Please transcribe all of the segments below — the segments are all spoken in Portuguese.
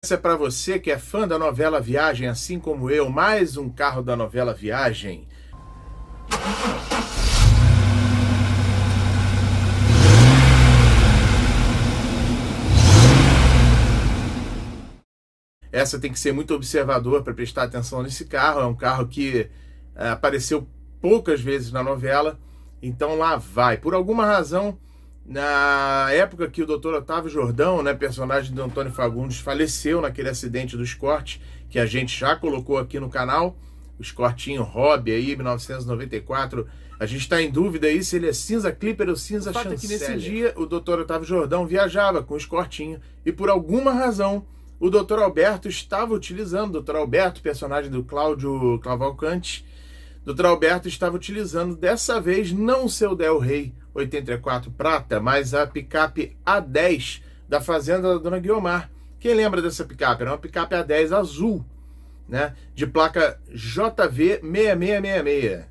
Essa é para você que é fã da novela Viagem, assim como eu, mais um carro da novela Viagem. Essa tem que ser muito observador para prestar atenção nesse carro. É um carro que eh, apareceu poucas vezes na novela, então lá vai. Por alguma razão, na época que o Dr. Otávio Jordão, né, personagem do Antônio Fagundes, faleceu naquele acidente do Scott, que a gente já colocou aqui no canal, o Escortinho Hobby aí, 1994. A gente está em dúvida aí se ele é cinza clipper ou cinza chanceler. É que nesse dia o Dr. Otávio Jordão viajava com o Escortinho e por alguma razão o Dr. Alberto estava utilizando, o Dr. Alberto, personagem do Cláudio Clavalcante, Dr. Alberto estava utilizando dessa vez não seu Del Rey, 84 prata, mais a picape A10 da fazenda da Dona Guiomar. Quem lembra dessa picape? Era uma picape A10 azul, né? De placa JV6666.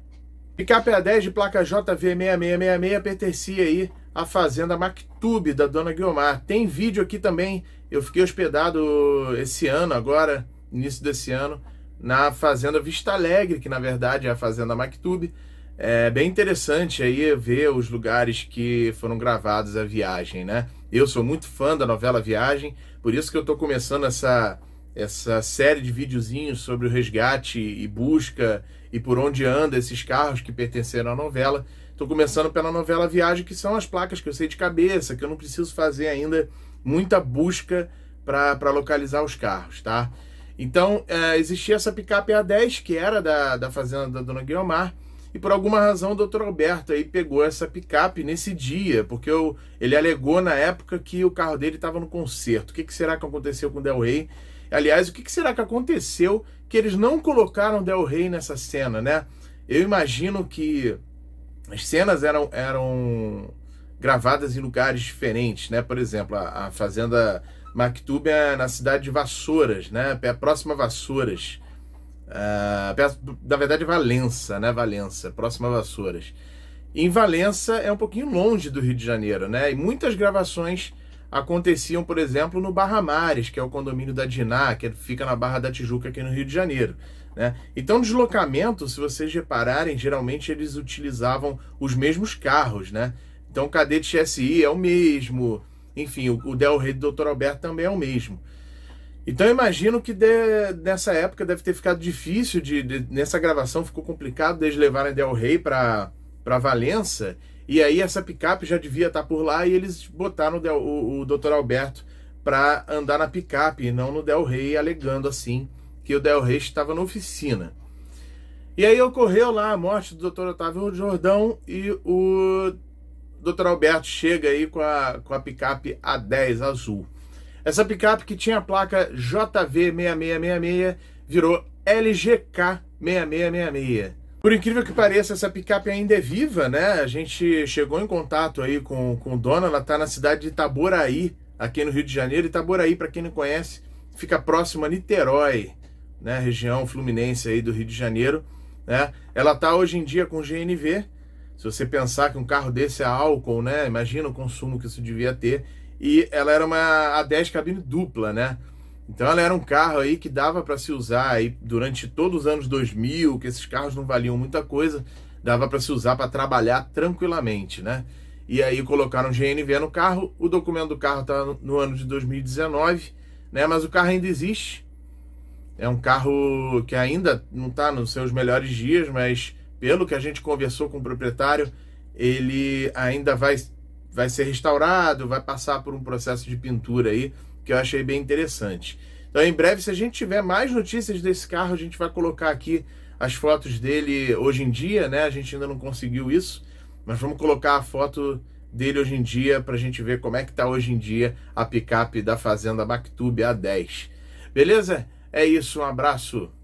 Picape A10 de placa JV6666 pertencia aí à fazenda Mactube da Dona Guiomar. Tem vídeo aqui também. Eu fiquei hospedado esse ano agora, início desse ano, na fazenda Vista Alegre, que na verdade é a fazenda Mactube é bem interessante aí ver os lugares que foram gravados a viagem, né? Eu sou muito fã da novela Viagem, por isso que eu estou começando essa, essa série de videozinhos sobre o resgate e busca e por onde andam esses carros que pertenceram à novela. Estou começando pela novela Viagem, que são as placas que eu sei de cabeça, que eu não preciso fazer ainda muita busca para localizar os carros, tá? Então, é, existia essa picape A10, que era da, da fazenda da Dona Guiomar, e por alguma razão o doutor Alberto aí pegou essa picape nesse dia, porque eu, ele alegou na época que o carro dele estava no concerto. O que, que, será que aconteceu com o Del Rey? Aliás, o que, que será que aconteceu que eles não colocaram Del Rey nessa cena, né? Eu imagino que as cenas eram, eram gravadas em lugares diferentes, né? Por exemplo, a, a fazenda MacTube é na cidade de Vassouras, né? É próxima a Vassouras. Ah, perto, na verdade, Valença, né? Valença, próxima a Vassouras. Em Valença é um pouquinho longe do Rio de Janeiro, né? E muitas gravações aconteciam, por exemplo, no Barra Mares, que é o condomínio da Diná, que é, fica na Barra da Tijuca aqui no Rio de Janeiro. Né? Então, deslocamento, se vocês repararem, geralmente eles utilizavam os mesmos carros, né? Então, o Cadete SI é o mesmo, enfim, o Del Rey do Dr. Alberto também é o mesmo. Então imagino que de, nessa época deve ter ficado difícil de, de nessa gravação ficou complicado desde levarem Del Rey para para Valença e aí essa picape já devia estar tá por lá e eles botaram o, Del, o, o Dr. Alberto para andar na picape, não no Del Rey, alegando assim que o Del Rey estava na oficina. E aí ocorreu lá a morte do Dr. Otávio Jordão e o Dr. Alberto chega aí com a, com a picape A10 azul. Essa picape que tinha a placa JV6666 virou LGK6666. Por incrível que pareça, essa picape ainda é viva, né? A gente chegou em contato aí com, com o dono, ela está na cidade de Itaboraí, aqui no Rio de Janeiro. Itaboraí, para quem não conhece, fica próximo a Niterói, né? Região fluminense aí do Rio de Janeiro, né? Ela está hoje em dia com GNV. Se você pensar que um carro desse é álcool, né? Imagina o consumo que isso devia ter e ela era uma A10 cabine dupla, né? Então ela era um carro aí que dava para se usar aí durante todos os anos 2000, que esses carros não valiam muita coisa, dava para se usar para trabalhar tranquilamente, né? E aí colocaram GNV no carro, o documento do carro tá no ano de 2019, né? Mas o carro ainda existe. É um carro que ainda não está nos seus melhores dias, mas pelo que a gente conversou com o proprietário, ele ainda vai vai ser restaurado, vai passar por um processo de pintura aí, que eu achei bem interessante. Então, em breve, se a gente tiver mais notícias desse carro, a gente vai colocar aqui as fotos dele hoje em dia, né? A gente ainda não conseguiu isso, mas vamos colocar a foto dele hoje em dia para a gente ver como é que tá hoje em dia a picape da Fazenda Bactube A10. Beleza? É isso, um abraço.